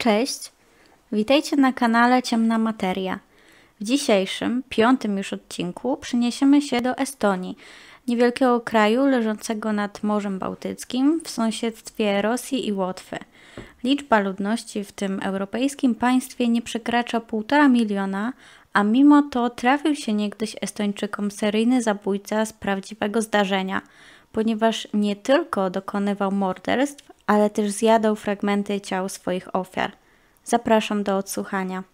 Cześć, witajcie na kanale Ciemna Materia. W dzisiejszym, piątym już odcinku, przeniesiemy się do Estonii, niewielkiego kraju leżącego nad Morzem Bałtyckim w sąsiedztwie Rosji i Łotwy. Liczba ludności w tym europejskim państwie nie przekracza 1,5 miliona, a mimo to trafił się niegdyś Estończykom seryjny zabójca z prawdziwego zdarzenia, ponieważ nie tylko dokonywał morderstw, ale też zjadał fragmenty ciał swoich ofiar. Zapraszam do odsłuchania.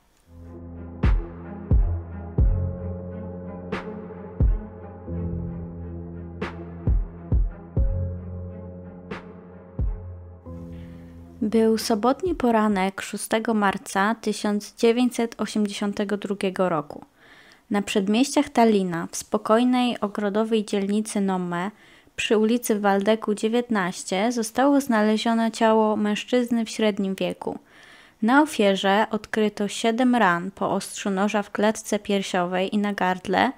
Był sobotni poranek 6 marca 1982 roku. Na przedmieściach Talina, w spokojnej ogrodowej dzielnicy Nome, przy ulicy Waldeku 19 zostało znalezione ciało mężczyzny w średnim wieku. Na ofierze odkryto 7 ran po ostrzu noża w klatce piersiowej i na gardle.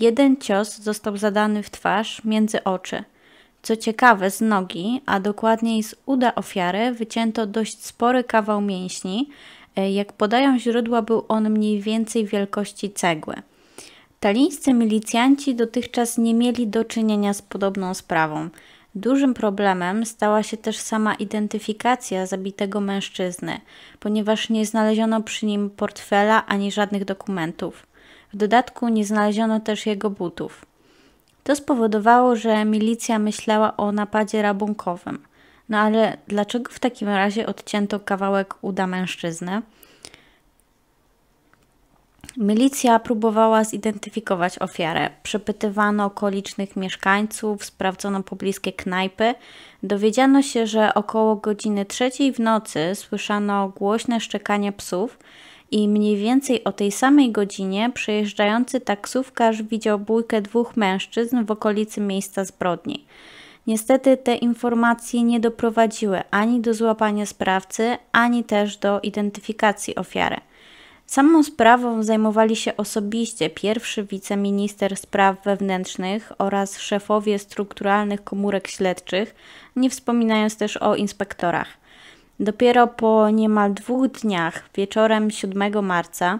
Jeden cios został zadany w twarz między oczy. Co ciekawe, z nogi, a dokładniej z uda ofiary, wycięto dość spory kawał mięśni. E, jak podają źródła, był on mniej więcej wielkości cegły. Talińscy milicjanci dotychczas nie mieli do czynienia z podobną sprawą. Dużym problemem stała się też sama identyfikacja zabitego mężczyzny, ponieważ nie znaleziono przy nim portfela ani żadnych dokumentów. W dodatku nie znaleziono też jego butów. To spowodowało, że milicja myślała o napadzie rabunkowym. No ale dlaczego w takim razie odcięto kawałek uda mężczyzny? Milicja próbowała zidentyfikować ofiarę. Przepytywano okolicznych mieszkańców, sprawdzono pobliskie knajpy. Dowiedziano się, że około godziny trzeciej w nocy słyszano głośne szczekanie psów i mniej więcej o tej samej godzinie przejeżdżający taksówkarz widział bójkę dwóch mężczyzn w okolicy miejsca zbrodni. Niestety te informacje nie doprowadziły ani do złapania sprawcy, ani też do identyfikacji ofiary. Samą sprawą zajmowali się osobiście pierwszy wiceminister spraw wewnętrznych oraz szefowie strukturalnych komórek śledczych, nie wspominając też o inspektorach. Dopiero po niemal dwóch dniach, wieczorem 7 marca,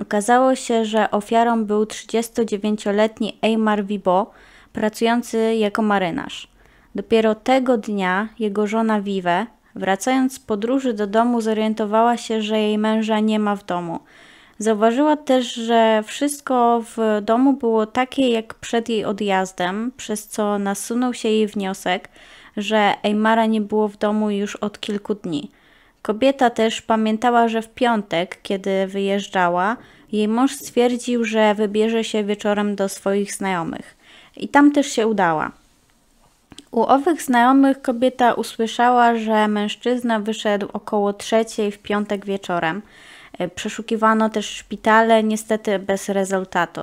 okazało się, że ofiarą był 39-letni Eymar Vibo, pracujący jako marynarz. Dopiero tego dnia jego żona Vive Wracając z podróży do domu, zorientowała się, że jej męża nie ma w domu. Zauważyła też, że wszystko w domu było takie jak przed jej odjazdem, przez co nasunął się jej wniosek, że Eymara nie było w domu już od kilku dni. Kobieta też pamiętała, że w piątek, kiedy wyjeżdżała, jej mąż stwierdził, że wybierze się wieczorem do swoich znajomych. I tam też się udała. U owych znajomych kobieta usłyszała, że mężczyzna wyszedł około trzeciej w piątek wieczorem. E, przeszukiwano też szpitale, niestety bez rezultatu.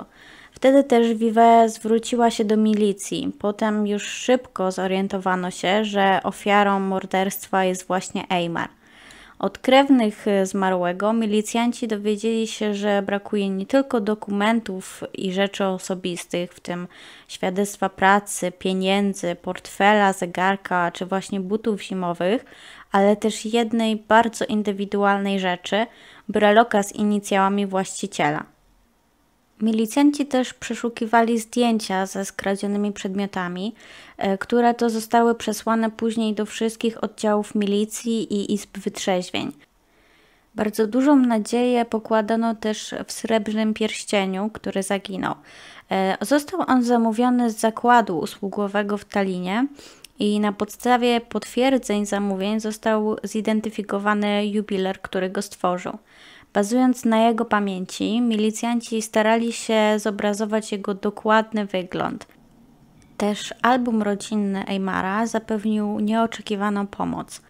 Wtedy też Vive zwróciła się do milicji. Potem już szybko zorientowano się, że ofiarą morderstwa jest właśnie Eymar. Od krewnych e, zmarłego milicjanci dowiedzieli się, że brakuje nie tylko dokumentów i rzeczy osobistych, w tym świadectwa pracy, pieniędzy, portfela, zegarka czy właśnie butów zimowych, ale też jednej bardzo indywidualnej rzeczy breloka z inicjałami właściciela. Milicjanci też przeszukiwali zdjęcia ze skradzionymi przedmiotami, e, które to zostały przesłane później do wszystkich oddziałów milicji i izb wytrzeźwień. Bardzo dużą nadzieję pokładano też w srebrnym pierścieniu, który zaginął. E, został on zamówiony z zakładu usługowego w Talinie i na podstawie potwierdzeń zamówień został zidentyfikowany jubiler, który go stworzył. Bazując na jego pamięci, milicjanci starali się zobrazować jego dokładny wygląd. Też album rodzinny Eymara zapewnił nieoczekiwaną pomoc.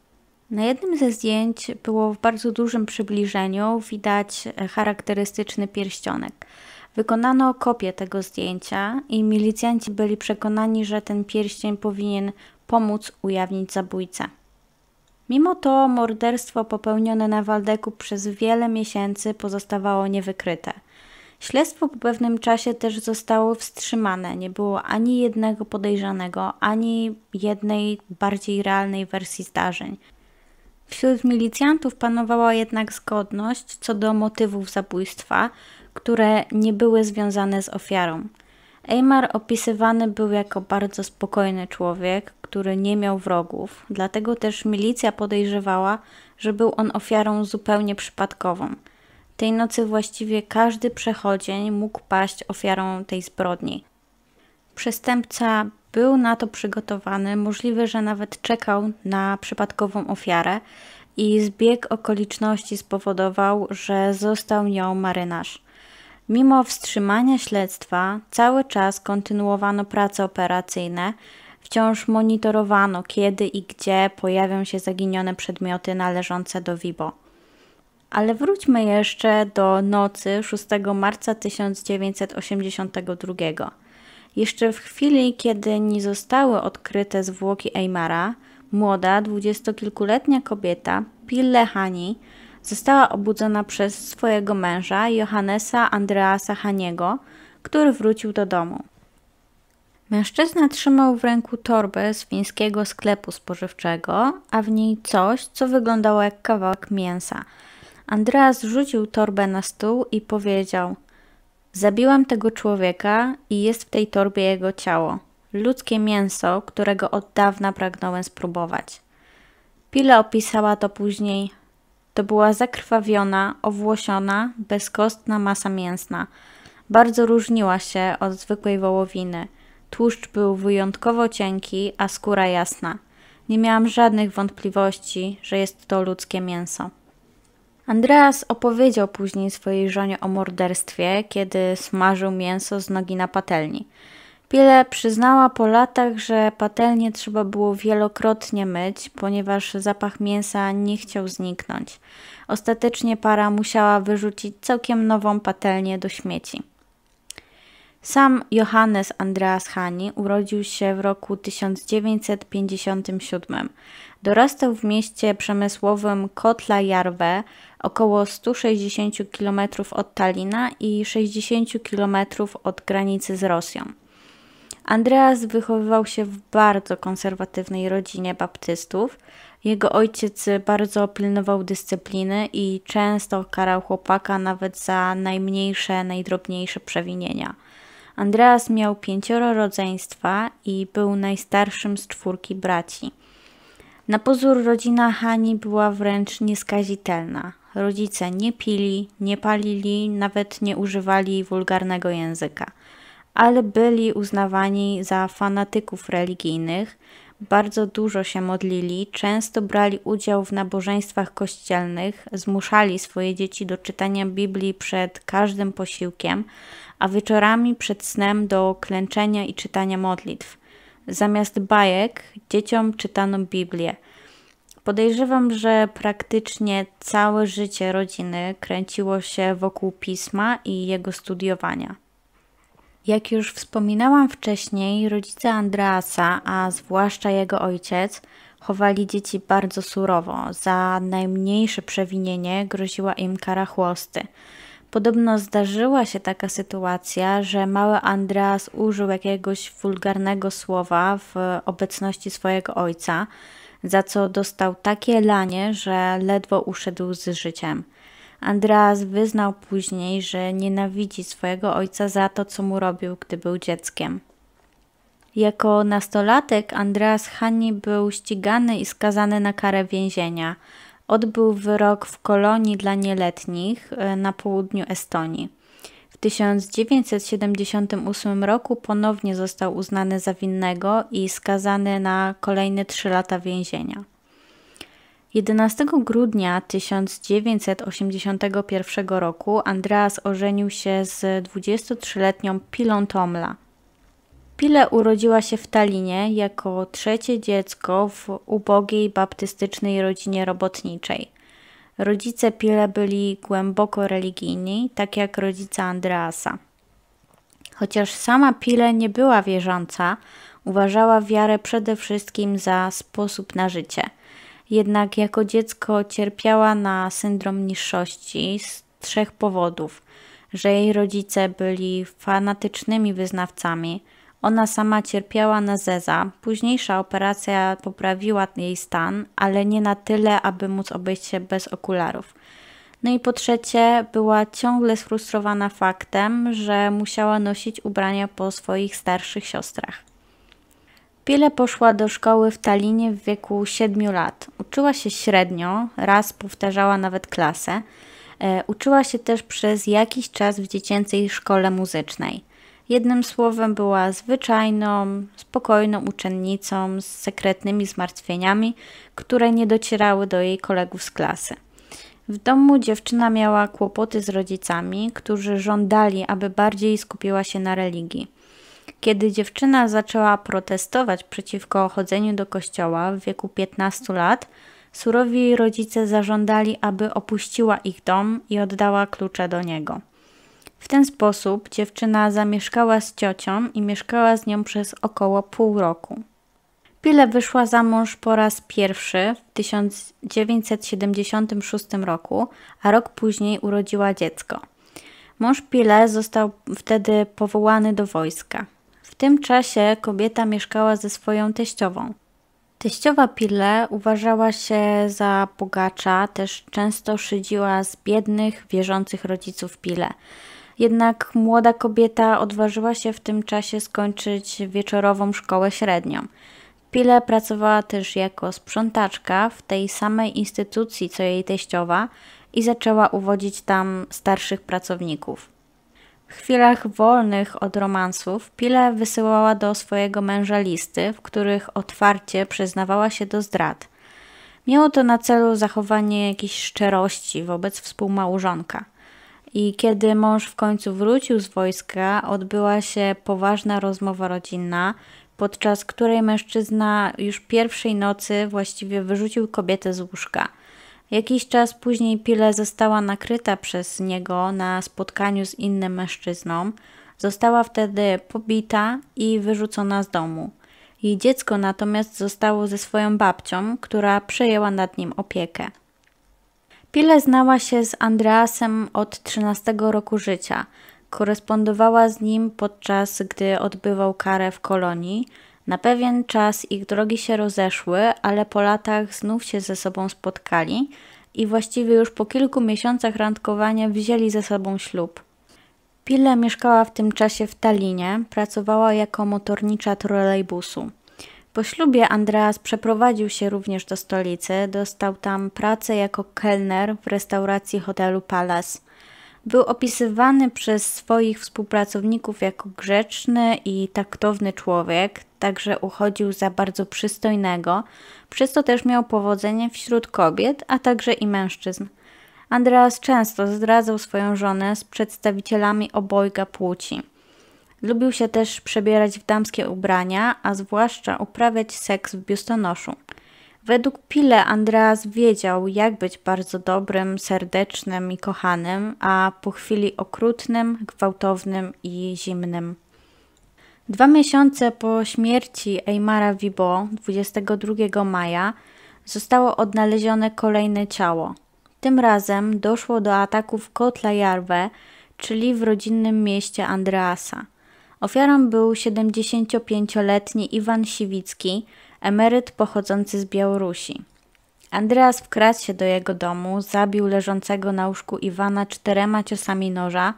Na jednym ze zdjęć było w bardzo dużym przybliżeniu widać charakterystyczny pierścionek. Wykonano kopię tego zdjęcia i milicjanci byli przekonani, że ten pierścień powinien pomóc ujawnić zabójcę. Mimo to morderstwo popełnione na Waldeku przez wiele miesięcy pozostawało niewykryte. Śledztwo po pewnym czasie też zostało wstrzymane. Nie było ani jednego podejrzanego, ani jednej bardziej realnej wersji zdarzeń. Wśród milicjantów panowała jednak zgodność co do motywów zabójstwa, które nie były związane z ofiarą. Eymar opisywany był jako bardzo spokojny człowiek, który nie miał wrogów, dlatego też milicja podejrzewała, że był on ofiarą zupełnie przypadkową. Tej nocy właściwie każdy przechodzień mógł paść ofiarą tej zbrodni. Przestępca był na to przygotowany, możliwe, że nawet czekał na przypadkową ofiarę i zbieg okoliczności spowodował, że został nią marynarz. Mimo wstrzymania śledztwa, cały czas kontynuowano prace operacyjne, wciąż monitorowano, kiedy i gdzie pojawią się zaginione przedmioty należące do WIBO. Ale wróćmy jeszcze do nocy 6 marca 1982. Jeszcze w chwili, kiedy nie zostały odkryte zwłoki Eymara, młoda, dwudziestokilkuletnia kobieta, Pille Hani, Została obudzona przez swojego męża, Johannesa Andreasa Haniego, który wrócił do domu. Mężczyzna trzymał w ręku torbę z fińskiego sklepu spożywczego, a w niej coś, co wyglądało jak kawałek mięsa. Andreas rzucił torbę na stół i powiedział: Zabiłam tego człowieka i jest w tej torbie jego ciało. Ludzkie mięso, którego od dawna pragnąłem spróbować. Pile opisała to później to była zakrwawiona, owłosiona, bezkostna masa mięsna. Bardzo różniła się od zwykłej wołowiny. Tłuszcz był wyjątkowo cienki, a skóra jasna. Nie miałam żadnych wątpliwości, że jest to ludzkie mięso. Andreas opowiedział później swojej żonie o morderstwie, kiedy smażył mięso z nogi na patelni. Pile przyznała po latach, że patelnię trzeba było wielokrotnie myć, ponieważ zapach mięsa nie chciał zniknąć. Ostatecznie para musiała wyrzucić całkiem nową patelnię do śmieci. Sam Johannes Andreas Hani urodził się w roku 1957. Dorastał w mieście przemysłowym Kotla Jarwe, około 160 km od Talina i 60 km od granicy z Rosją. Andreas wychowywał się w bardzo konserwatywnej rodzinie baptystów. Jego ojciec bardzo pilnował dyscypliny i często karał chłopaka nawet za najmniejsze, najdrobniejsze przewinienia. Andreas miał pięcioro rodzeństwa i był najstarszym z czwórki braci. Na pozór rodzina Hani była wręcz nieskazitelna. Rodzice nie pili, nie palili, nawet nie używali wulgarnego języka ale byli uznawani za fanatyków religijnych, bardzo dużo się modlili, często brali udział w nabożeństwach kościelnych, zmuszali swoje dzieci do czytania Biblii przed każdym posiłkiem, a wieczorami przed snem do klęczenia i czytania modlitw. Zamiast bajek dzieciom czytano Biblię. Podejrzewam, że praktycznie całe życie rodziny kręciło się wokół pisma i jego studiowania. Jak już wspominałam wcześniej, rodzice Andreasa, a zwłaszcza jego ojciec, chowali dzieci bardzo surowo. Za najmniejsze przewinienie groziła im kara chłosty. Podobno zdarzyła się taka sytuacja, że mały Andreas użył jakiegoś wulgarnego słowa w obecności swojego ojca, za co dostał takie lanie, że ledwo uszedł z życiem. Andreas wyznał później, że nienawidzi swojego ojca za to, co mu robił, gdy był dzieckiem. Jako nastolatek Andreas Hani był ścigany i skazany na karę więzienia. Odbył wyrok w kolonii dla nieletnich e, na południu Estonii. W 1978 roku ponownie został uznany za winnego i skazany na kolejne trzy lata więzienia. 11 grudnia 1981 roku Andreas ożenił się z 23-letnią Pilą Tomla. Pile urodziła się w Talinie jako trzecie dziecko w ubogiej baptystycznej rodzinie robotniczej. Rodzice Pile byli głęboko religijni, tak jak rodzica Andreasa. Chociaż sama Pile nie była wierząca, uważała wiarę przede wszystkim za sposób na życie – jednak jako dziecko cierpiała na syndrom niższości z trzech powodów: że jej rodzice byli fanatycznymi wyznawcami, ona sama cierpiała na zeza, późniejsza operacja poprawiła jej stan, ale nie na tyle, aby móc obejść się bez okularów. No i po trzecie, była ciągle sfrustrowana faktem, że musiała nosić ubrania po swoich starszych siostrach. Wiele poszła do szkoły w Talinie w wieku 7 lat. Uczyła się średnio, raz powtarzała nawet klasę. E, uczyła się też przez jakiś czas w dziecięcej szkole muzycznej. Jednym słowem była zwyczajną, spokojną uczennicą z sekretnymi zmartwieniami, które nie docierały do jej kolegów z klasy. W domu dziewczyna miała kłopoty z rodzicami, którzy żądali, aby bardziej skupiła się na religii. Kiedy dziewczyna zaczęła protestować przeciwko chodzeniu do kościoła w wieku 15 lat, surowi rodzice zażądali, aby opuściła ich dom i oddała klucze do niego. W ten sposób dziewczyna zamieszkała z ciocią i mieszkała z nią przez około pół roku. Pile wyszła za mąż po raz pierwszy w 1976 roku, a rok później urodziła dziecko. Mąż Pile został wtedy powołany do wojska tym czasie kobieta mieszkała ze swoją teściową. Teściowa Pille uważała się za bogacza, też często szydziła z biednych, wierzących rodziców Pille. Jednak młoda kobieta odważyła się w tym czasie skończyć wieczorową szkołę średnią. Pile pracowała też jako sprzątaczka w tej samej instytucji co jej teściowa i zaczęła uwodzić tam starszych pracowników. W chwilach wolnych od romansów Pile wysyłała do swojego męża listy, w których otwarcie przyznawała się do zdrad. Miało to na celu zachowanie jakiejś szczerości wobec współmałżonka. I kiedy mąż w końcu wrócił z wojska, odbyła się poważna rozmowa rodzinna, podczas której mężczyzna już pierwszej nocy właściwie wyrzucił kobietę z łóżka – Jakiś czas później Pile została nakryta przez niego na spotkaniu z innym mężczyzną. Została wtedy pobita i wyrzucona z domu. Jej dziecko natomiast zostało ze swoją babcią, która przejęła nad nim opiekę. Pile znała się z Andreasem od 13 roku życia. Korespondowała z nim podczas gdy odbywał karę w kolonii – na pewien czas ich drogi się rozeszły, ale po latach znów się ze sobą spotkali i właściwie już po kilku miesiącach randkowania wzięli ze sobą ślub. Pille mieszkała w tym czasie w Talinie, pracowała jako motornicza trolejbusu. Po ślubie Andreas przeprowadził się również do stolicy, dostał tam pracę jako kelner w restauracji hotelu Palace. Był opisywany przez swoich współpracowników jako grzeczny i taktowny człowiek, także uchodził za bardzo przystojnego, przez to też miał powodzenie wśród kobiet, a także i mężczyzn. Andreas często zdradzał swoją żonę z przedstawicielami obojga płci. Lubił się też przebierać w damskie ubrania, a zwłaszcza uprawiać seks w biustonoszu. Według Pile Andreas wiedział, jak być bardzo dobrym, serdecznym i kochanym, a po chwili okrutnym, gwałtownym i zimnym. Dwa miesiące po śmierci Eymara Vibo, 22 maja, zostało odnalezione kolejne ciało. Tym razem doszło do ataków w kotla Jarwe, czyli w rodzinnym mieście Andreasa. Ofiarą był 75-letni Iwan Siwicki, emeryt pochodzący z Białorusi. Andreas wkradł się do jego domu, zabił leżącego na łóżku Iwana czterema ciosami noża,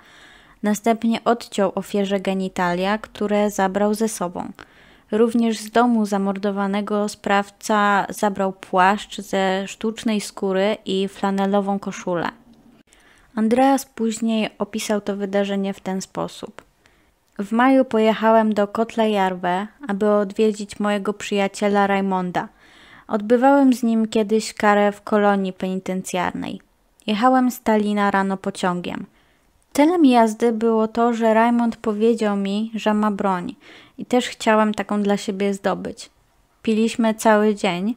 następnie odciął ofierze genitalia, które zabrał ze sobą. Również z domu zamordowanego sprawca zabrał płaszcz ze sztucznej skóry i flanelową koszulę. Andreas później opisał to wydarzenie w ten sposób. W maju pojechałem do Kotlejarbę, aby odwiedzić mojego przyjaciela Raimonda. Odbywałem z nim kiedyś karę w kolonii penitencjarnej. Jechałem z Talina rano pociągiem. Celem jazdy było to, że Raymond powiedział mi, że ma broń i też chciałem taką dla siebie zdobyć. Piliśmy cały dzień.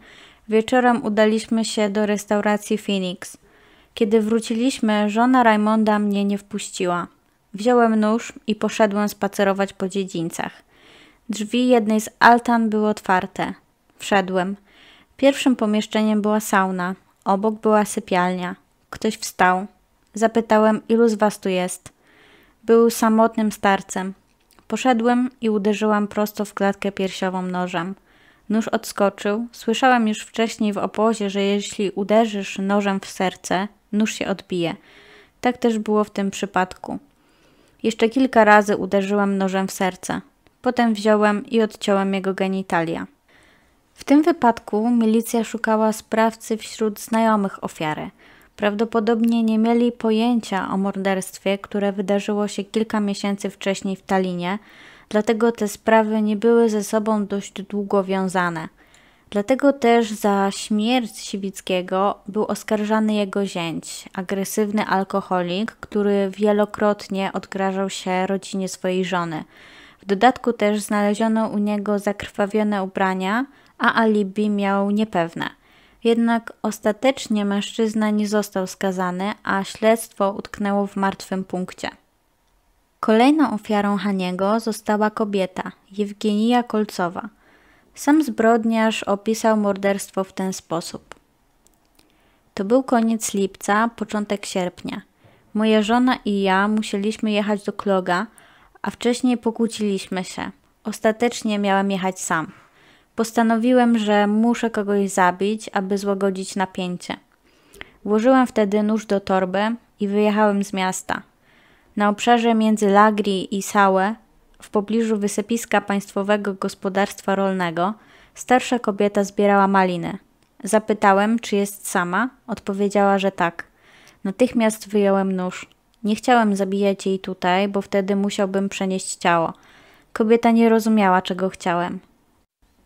Wieczorem udaliśmy się do restauracji Phoenix. Kiedy wróciliśmy, żona Raymonda mnie nie wpuściła. Wziąłem nóż i poszedłem spacerować po dziedzińcach. Drzwi jednej z altan były otwarte. Wszedłem. Pierwszym pomieszczeniem była sauna, obok była sypialnia. Ktoś wstał. Zapytałem, ilu z was tu jest. Był samotnym starcem. Poszedłem i uderzyłam prosto w klatkę piersiową nożem. Nóż odskoczył. Słyszałem już wcześniej w obozie, że jeśli uderzysz nożem w serce, nóż się odbije. Tak też było w tym przypadku. Jeszcze kilka razy uderzyłam nożem w serce. Potem wziąłem i odciąłem jego genitalia. W tym wypadku milicja szukała sprawcy wśród znajomych ofiary. Prawdopodobnie nie mieli pojęcia o morderstwie, które wydarzyło się kilka miesięcy wcześniej w Talinie, dlatego te sprawy nie były ze sobą dość długo wiązane – Dlatego też za śmierć Siwickiego był oskarżany jego zięć, agresywny alkoholik, który wielokrotnie odgrażał się rodzinie swojej żony. W dodatku też znaleziono u niego zakrwawione ubrania, a alibi miał niepewne. Jednak ostatecznie mężczyzna nie został skazany, a śledztwo utknęło w martwym punkcie. Kolejną ofiarą Haniego została kobieta, Jewgenia Kolcowa – sam zbrodniarz opisał morderstwo w ten sposób. To był koniec lipca, początek sierpnia. Moja żona i ja musieliśmy jechać do Kloga, a wcześniej pokłóciliśmy się. Ostatecznie miałem jechać sam. Postanowiłem, że muszę kogoś zabić, aby złagodzić napięcie. Włożyłem wtedy nóż do torby i wyjechałem z miasta. Na obszarze między Lagri i Sałe w pobliżu wysypiska Państwowego Gospodarstwa Rolnego starsza kobieta zbierała maliny. Zapytałem, czy jest sama, odpowiedziała, że tak. Natychmiast wyjąłem nóż. Nie chciałem zabijać jej tutaj, bo wtedy musiałbym przenieść ciało. Kobieta nie rozumiała, czego chciałem.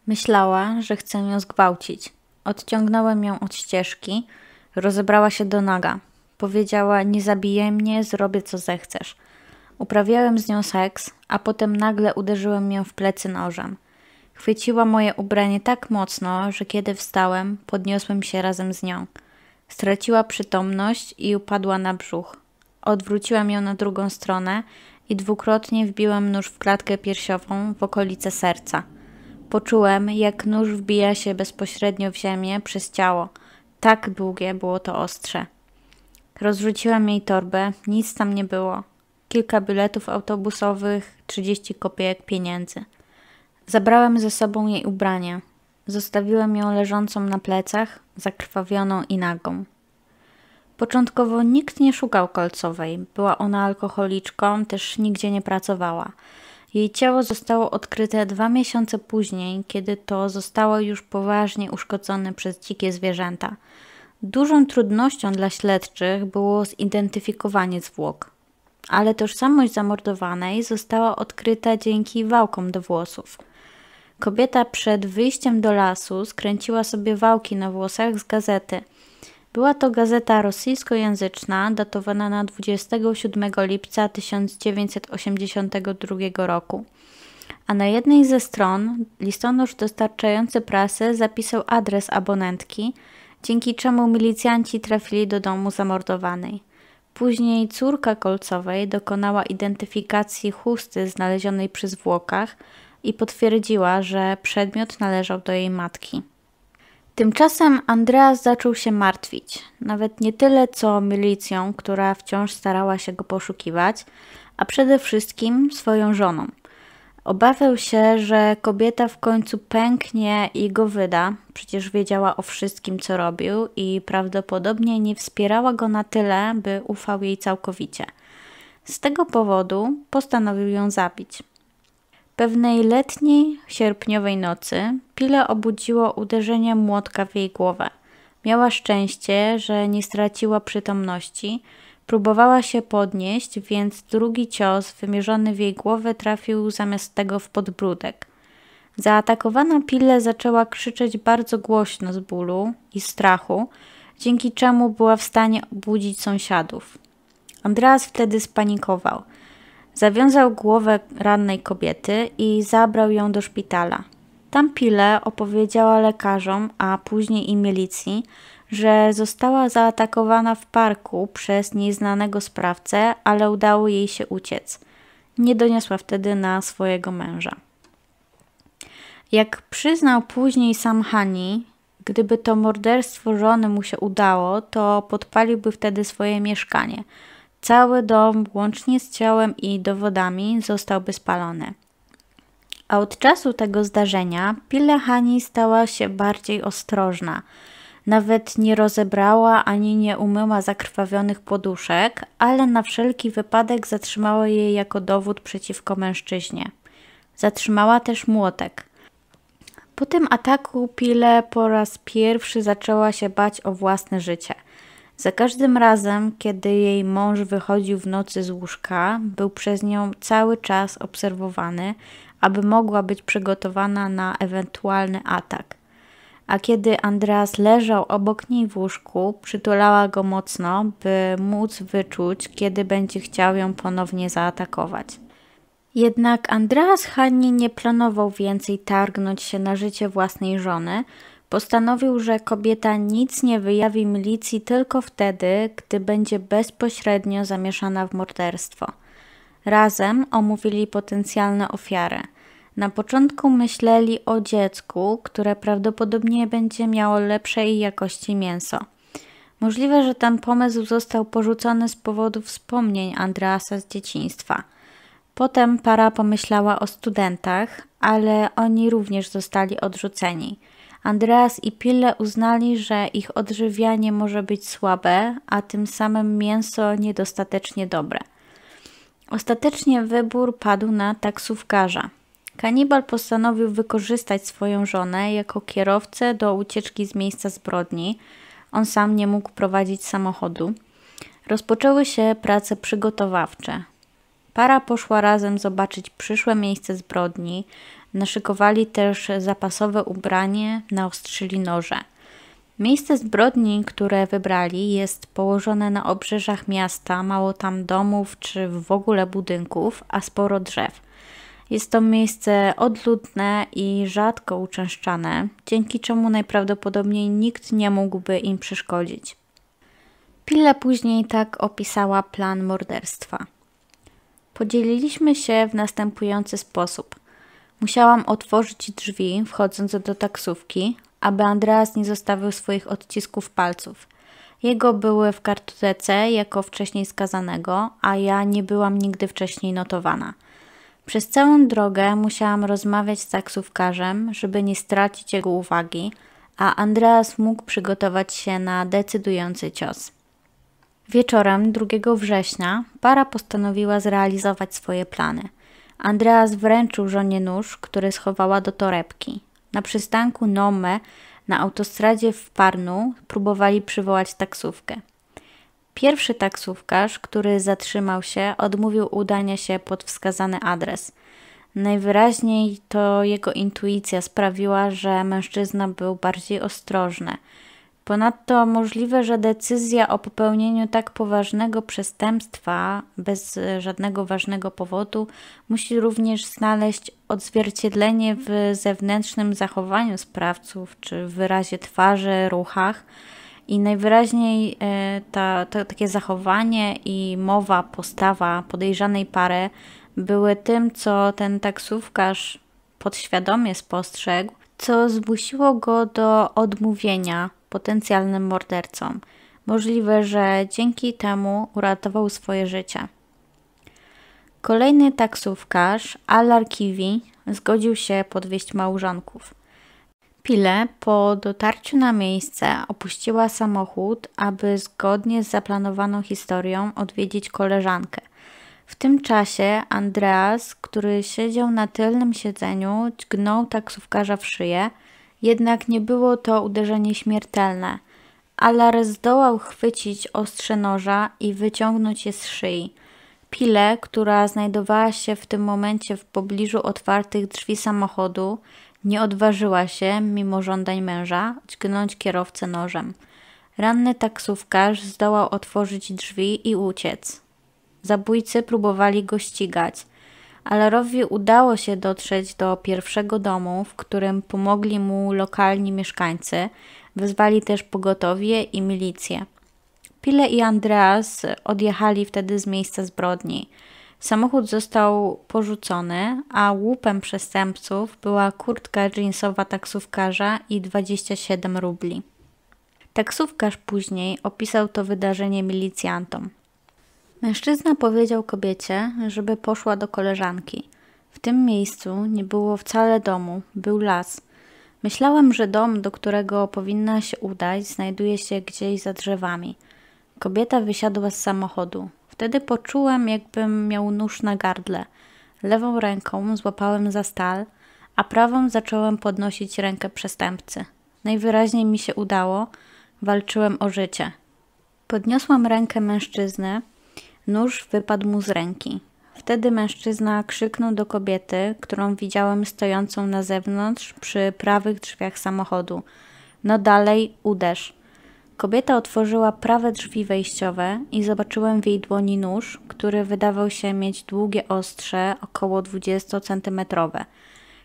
Myślała, że chcę ją zgwałcić. Odciągnąłem ją od ścieżki, rozebrała się do naga. Powiedziała: Nie zabijaj mnie, zrobię co zechcesz. Uprawiałem z nią seks, a potem nagle uderzyłem ją w plecy nożem. Chwyciła moje ubranie tak mocno, że kiedy wstałem, podniosłem się razem z nią. Straciła przytomność i upadła na brzuch. Odwróciłem ją na drugą stronę i dwukrotnie wbiłem nóż w klatkę piersiową w okolice serca. Poczułem, jak nóż wbija się bezpośrednio w ziemię przez ciało. Tak długie było to ostrze. Rozrzuciłem jej torbę, nic tam nie było kilka biletów autobusowych, 30 kopiejek pieniędzy. Zabrałem ze sobą jej ubranie. Zostawiłem ją leżącą na plecach, zakrwawioną i nagą. Początkowo nikt nie szukał kolcowej. Była ona alkoholiczką, też nigdzie nie pracowała. Jej ciało zostało odkryte dwa miesiące później, kiedy to zostało już poważnie uszkodzone przez dzikie zwierzęta. Dużą trudnością dla śledczych było zidentyfikowanie zwłok ale tożsamość zamordowanej została odkryta dzięki wałkom do włosów. Kobieta przed wyjściem do lasu skręciła sobie wałki na włosach z gazety. Była to gazeta rosyjskojęzyczna datowana na 27 lipca 1982 roku. A na jednej ze stron listonosz dostarczający prasę zapisał adres abonentki, dzięki czemu milicjanci trafili do domu zamordowanej. Później córka Kolcowej dokonała identyfikacji chusty znalezionej przy zwłokach i potwierdziła, że przedmiot należał do jej matki. Tymczasem Andreas zaczął się martwić, nawet nie tyle co milicją, która wciąż starała się go poszukiwać, a przede wszystkim swoją żoną – Obawiał się, że kobieta w końcu pęknie i go wyda. Przecież wiedziała o wszystkim, co robił i prawdopodobnie nie wspierała go na tyle, by ufał jej całkowicie. Z tego powodu postanowił ją zabić. Pewnej letniej, sierpniowej nocy Pile obudziło uderzenie młotka w jej głowę. Miała szczęście, że nie straciła przytomności – Próbowała się podnieść, więc drugi cios wymierzony w jej głowę trafił zamiast tego w podbródek. Zaatakowana Pille zaczęła krzyczeć bardzo głośno z bólu i strachu, dzięki czemu była w stanie obudzić sąsiadów. Andreas wtedy spanikował. Zawiązał głowę rannej kobiety i zabrał ją do szpitala. Tam Pile opowiedziała lekarzom, a później i milicji, że została zaatakowana w parku przez nieznanego sprawcę, ale udało jej się uciec. Nie doniosła wtedy na swojego męża. Jak przyznał później sam Hani, gdyby to morderstwo żony mu się udało, to podpaliłby wtedy swoje mieszkanie. Cały dom, łącznie z ciałem i dowodami, zostałby spalony. A od czasu tego zdarzenia Pile Hani stała się bardziej ostrożna. Nawet nie rozebrała ani nie umyła zakrwawionych poduszek, ale na wszelki wypadek zatrzymała je jako dowód przeciwko mężczyźnie. Zatrzymała też młotek. Po tym ataku Pile po raz pierwszy zaczęła się bać o własne życie. Za każdym razem, kiedy jej mąż wychodził w nocy z łóżka, był przez nią cały czas obserwowany, aby mogła być przygotowana na ewentualny atak a kiedy Andreas leżał obok niej w łóżku, przytulała go mocno, by móc wyczuć, kiedy będzie chciał ją ponownie zaatakować. Jednak Andreas Hanni nie planował więcej targnąć się na życie własnej żony. Postanowił, że kobieta nic nie wyjawi milicji tylko wtedy, gdy będzie bezpośrednio zamieszana w morderstwo. Razem omówili potencjalne ofiary – na początku myśleli o dziecku, które prawdopodobnie będzie miało lepszej jakości mięso. Możliwe, że ten pomysł został porzucony z powodu wspomnień Andreasa z dzieciństwa. Potem para pomyślała o studentach, ale oni również zostali odrzuceni. Andreas i Pille uznali, że ich odżywianie może być słabe, a tym samym mięso niedostatecznie dobre. Ostatecznie wybór padł na taksówkarza. Kanibal postanowił wykorzystać swoją żonę jako kierowcę do ucieczki z miejsca zbrodni. On sam nie mógł prowadzić samochodu. Rozpoczęły się prace przygotowawcze. Para poszła razem zobaczyć przyszłe miejsce zbrodni. Naszykowali też zapasowe ubranie, naostrzyli noże. Miejsce zbrodni, które wybrali, jest położone na obrzeżach miasta, mało tam domów czy w ogóle budynków, a sporo drzew. Jest to miejsce odludne i rzadko uczęszczane, dzięki czemu najprawdopodobniej nikt nie mógłby im przeszkodzić. Pille później tak opisała plan morderstwa. Podzieliliśmy się w następujący sposób. Musiałam otworzyć drzwi, wchodząc do taksówki, aby Andreas nie zostawił swoich odcisków palców. Jego były w kartotece jako wcześniej skazanego, a ja nie byłam nigdy wcześniej notowana – przez całą drogę musiałam rozmawiać z taksówkarzem, żeby nie stracić jego uwagi, a Andreas mógł przygotować się na decydujący cios. Wieczorem 2 września para postanowiła zrealizować swoje plany. Andreas wręczył żonie nóż, który schowała do torebki. Na przystanku Nome na autostradzie w Parnu próbowali przywołać taksówkę. Pierwszy taksówkarz, który zatrzymał się, odmówił udania się pod wskazany adres. Najwyraźniej to jego intuicja sprawiła, że mężczyzna był bardziej ostrożny. Ponadto możliwe, że decyzja o popełnieniu tak poważnego przestępstwa bez żadnego ważnego powodu musi również znaleźć odzwierciedlenie w zewnętrznym zachowaniu sprawców czy w wyrazie twarzy, ruchach. I najwyraźniej e, ta, to, takie zachowanie i mowa, postawa podejrzanej pary były tym, co ten taksówkarz podświadomie spostrzegł, co zmusiło go do odmówienia potencjalnym mordercom. Możliwe, że dzięki temu uratował swoje życie. Kolejny taksówkarz, Alar Kiwi, zgodził się podwieźć małżonków chwilę po dotarciu na miejsce opuściła samochód, aby zgodnie z zaplanowaną historią odwiedzić koleżankę. W tym czasie Andreas, który siedział na tylnym siedzeniu, dźgnął taksówkarza w szyję, jednak nie było to uderzenie śmiertelne. Alar zdołał chwycić ostrze noża i wyciągnąć je z szyi. Pile, która znajdowała się w tym momencie w pobliżu otwartych drzwi samochodu, nie odważyła się, mimo żądań męża, dźgnąć kierowcę nożem. Ranny taksówkarz zdołał otworzyć drzwi i uciec. Zabójcy próbowali go ścigać, ale Rowi udało się dotrzeć do pierwszego domu, w którym pomogli mu lokalni mieszkańcy, wezwali też pogotowie i milicję. Pile i Andreas odjechali wtedy z miejsca zbrodni. Samochód został porzucony, a łupem przestępców była kurtka jeansowa taksówkarza i 27 rubli. Taksówkarz później opisał to wydarzenie milicjantom. Mężczyzna powiedział kobiecie, żeby poszła do koleżanki. W tym miejscu nie było wcale domu, był las. Myślałem, że dom, do którego powinna się udać, znajduje się gdzieś za drzewami. Kobieta wysiadła z samochodu. Wtedy poczułem, jakbym miał nóż na gardle. Lewą ręką złapałem za stal, a prawą zacząłem podnosić rękę przestępcy. Najwyraźniej mi się udało, walczyłem o życie. Podniosłam rękę mężczyzny, nóż wypadł mu z ręki. Wtedy mężczyzna krzyknął do kobiety, którą widziałem stojącą na zewnątrz przy prawych drzwiach samochodu: No dalej, uderz. Kobieta otworzyła prawe drzwi wejściowe i zobaczyłem w jej dłoni nóż, który wydawał się mieć długie ostrze, około 20 cm.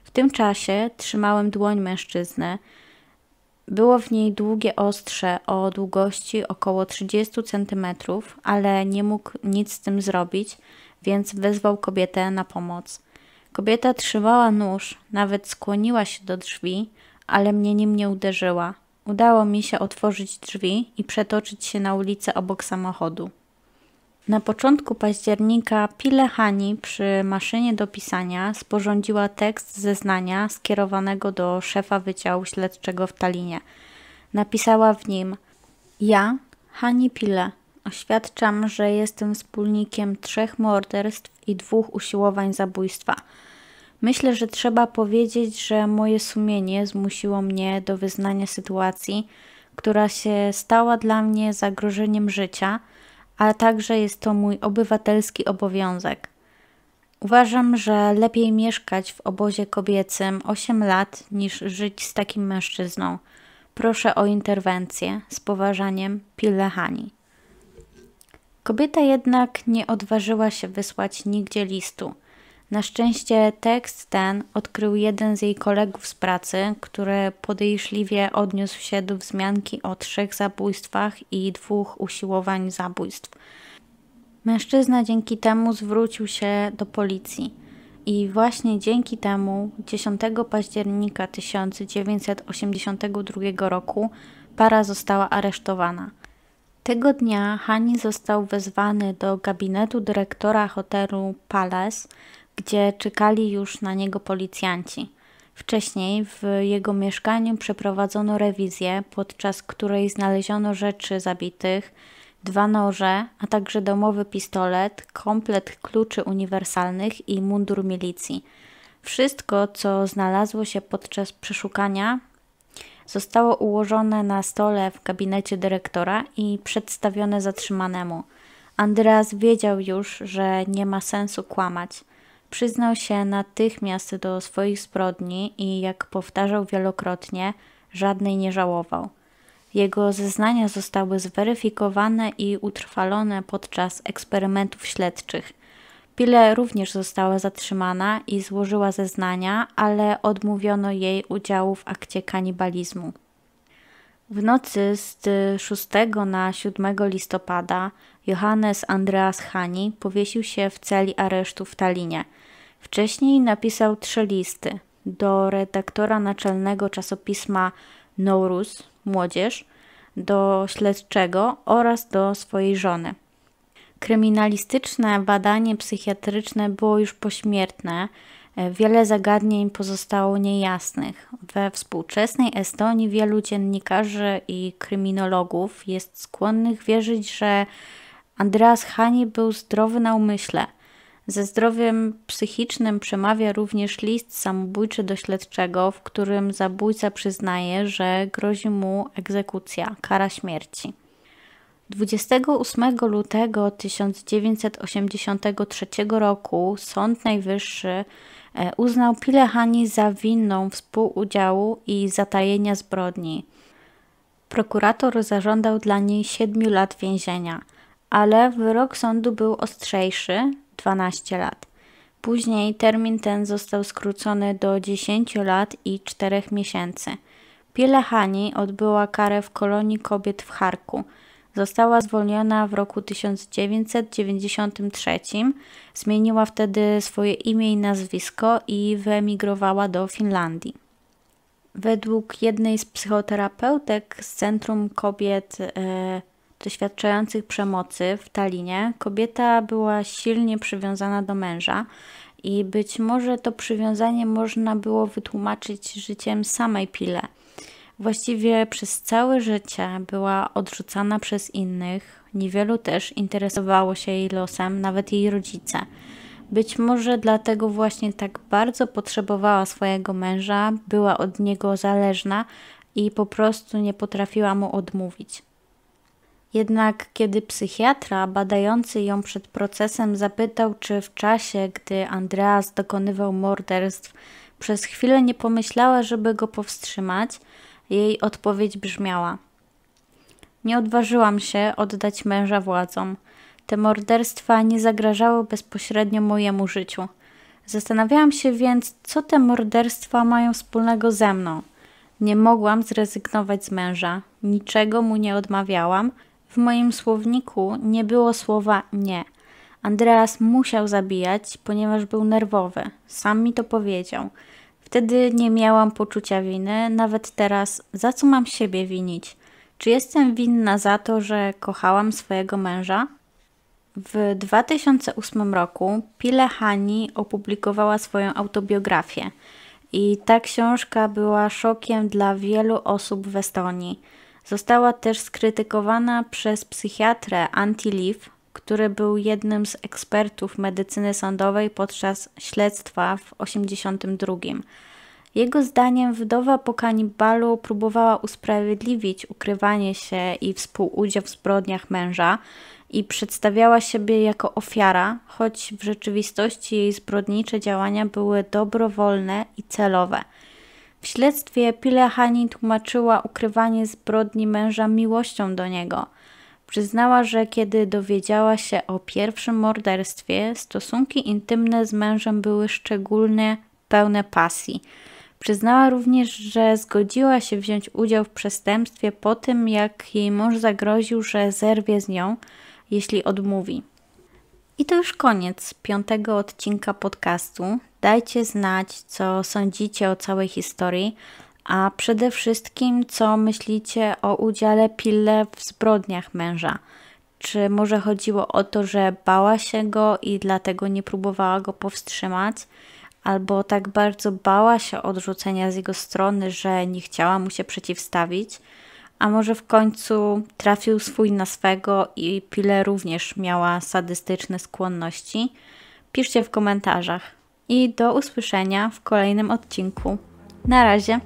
W tym czasie trzymałem dłoń mężczyzny. Było w niej długie ostrze o długości około 30 cm, ale nie mógł nic z tym zrobić, więc wezwał kobietę na pomoc. Kobieta trzymała nóż, nawet skłoniła się do drzwi, ale mnie nim nie uderzyła. Udało mi się otworzyć drzwi i przetoczyć się na ulicę obok samochodu. Na początku października Pile Hani przy maszynie do pisania sporządziła tekst zeznania skierowanego do szefa Wydziału Śledczego w Talinie. Napisała w nim: Ja, Hani Pile, oświadczam, że jestem wspólnikiem trzech morderstw i dwóch usiłowań zabójstwa – Myślę, że trzeba powiedzieć, że moje sumienie zmusiło mnie do wyznania sytuacji, która się stała dla mnie zagrożeniem życia, a także jest to mój obywatelski obowiązek. Uważam, że lepiej mieszkać w obozie kobiecym 8 lat niż żyć z takim mężczyzną. Proszę o interwencję z poważaniem Pilehani. Kobieta jednak nie odważyła się wysłać nigdzie listu. Na szczęście tekst ten odkrył jeden z jej kolegów z pracy, który podejrzliwie odniósł się do wzmianki o trzech zabójstwach i dwóch usiłowań zabójstw. Mężczyzna dzięki temu zwrócił się do policji. I właśnie dzięki temu 10 października 1982 roku para została aresztowana. Tego dnia Hani został wezwany do gabinetu dyrektora hotelu Palace, gdzie czekali już na niego policjanci. Wcześniej w jego mieszkaniu przeprowadzono rewizję, podczas której znaleziono rzeczy zabitych, dwa noże, a także domowy pistolet, komplet kluczy uniwersalnych i mundur milicji. Wszystko, co znalazło się podczas przeszukania, zostało ułożone na stole w gabinecie dyrektora i przedstawione zatrzymanemu. Andreas wiedział już, że nie ma sensu kłamać przyznał się natychmiast do swoich zbrodni i, jak powtarzał wielokrotnie, żadnej nie żałował. Jego zeznania zostały zweryfikowane i utrwalone podczas eksperymentów śledczych. Pile również została zatrzymana i złożyła zeznania, ale odmówiono jej udziału w akcie kanibalizmu. W nocy z 6 na 7 listopada Johannes Andreas Hani powiesił się w celi aresztu w Talinie – Wcześniej napisał trzy listy do redaktora naczelnego czasopisma Nourus Młodzież, do śledczego oraz do swojej żony. Kryminalistyczne badanie psychiatryczne było już pośmiertne. Wiele zagadnień pozostało niejasnych. We współczesnej Estonii wielu dziennikarzy i kryminologów jest skłonnych wierzyć, że Andreas Hani był zdrowy na umyśle – ze zdrowiem psychicznym przemawia również list samobójczy do śledczego, w którym zabójca przyznaje, że grozi mu egzekucja, kara śmierci. 28 lutego 1983 roku Sąd Najwyższy e, uznał Pilehani za winną współudziału i zatajenia zbrodni. Prokurator zażądał dla niej 7 lat więzienia, ale wyrok sądu był ostrzejszy, 12 lat. Później termin ten został skrócony do 10 lat i 4 miesięcy. Pielehani odbyła karę w kolonii kobiet w Charku. Została zwolniona w roku 1993, zmieniła wtedy swoje imię i nazwisko i wyemigrowała do Finlandii. Według jednej z psychoterapeutek z Centrum Kobiet e, doświadczających przemocy w Talinie kobieta była silnie przywiązana do męża i być może to przywiązanie można było wytłumaczyć życiem samej Pile. Właściwie przez całe życie była odrzucana przez innych, niewielu też interesowało się jej losem, nawet jej rodzice. Być może dlatego właśnie tak bardzo potrzebowała swojego męża, była od niego zależna i po prostu nie potrafiła mu odmówić. Jednak kiedy psychiatra badający ją przed procesem zapytał, czy w czasie, gdy Andreas dokonywał morderstw, przez chwilę nie pomyślała, żeby go powstrzymać, jej odpowiedź brzmiała: Nie odważyłam się oddać męża władzom. Te morderstwa nie zagrażały bezpośrednio mojemu życiu. Zastanawiałam się więc, co te morderstwa mają wspólnego ze mną. Nie mogłam zrezygnować z męża, niczego mu nie odmawiałam w moim słowniku nie było słowa nie. Andreas musiał zabijać, ponieważ był nerwowy. Sam mi to powiedział. Wtedy nie miałam poczucia winy, nawet teraz za co mam siebie winić? Czy jestem winna za to, że kochałam swojego męża? W 2008 roku Pile Hani opublikowała swoją autobiografię i ta książka była szokiem dla wielu osób w Estonii. Została też skrytykowana przez psychiatrę Anti Leaf, który był jednym z ekspertów medycyny sądowej podczas śledztwa w 1982. Jego zdaniem wdowa po kanibalu próbowała usprawiedliwić ukrywanie się i współudział w zbrodniach męża i przedstawiała siebie jako ofiara, choć w rzeczywistości jej zbrodnicze działania były dobrowolne i celowe – w śledztwie Pilehanin tłumaczyła ukrywanie zbrodni męża miłością do niego. Przyznała, że kiedy dowiedziała się o pierwszym morderstwie, stosunki intymne z mężem były szczególnie pełne pasji. Przyznała również, że zgodziła się wziąć udział w przestępstwie po tym, jak jej mąż zagroził, że zerwie z nią, jeśli odmówi. I to już koniec piątego odcinka podcastu. Dajcie znać, co sądzicie o całej historii, a przede wszystkim, co myślicie o udziale Pille w zbrodniach męża. Czy może chodziło o to, że bała się go i dlatego nie próbowała go powstrzymać, albo tak bardzo bała się odrzucenia z jego strony, że nie chciała mu się przeciwstawić? a może w końcu trafił swój na swego i Pile również miała sadystyczne skłonności? Piszcie w komentarzach. I do usłyszenia w kolejnym odcinku. Na razie.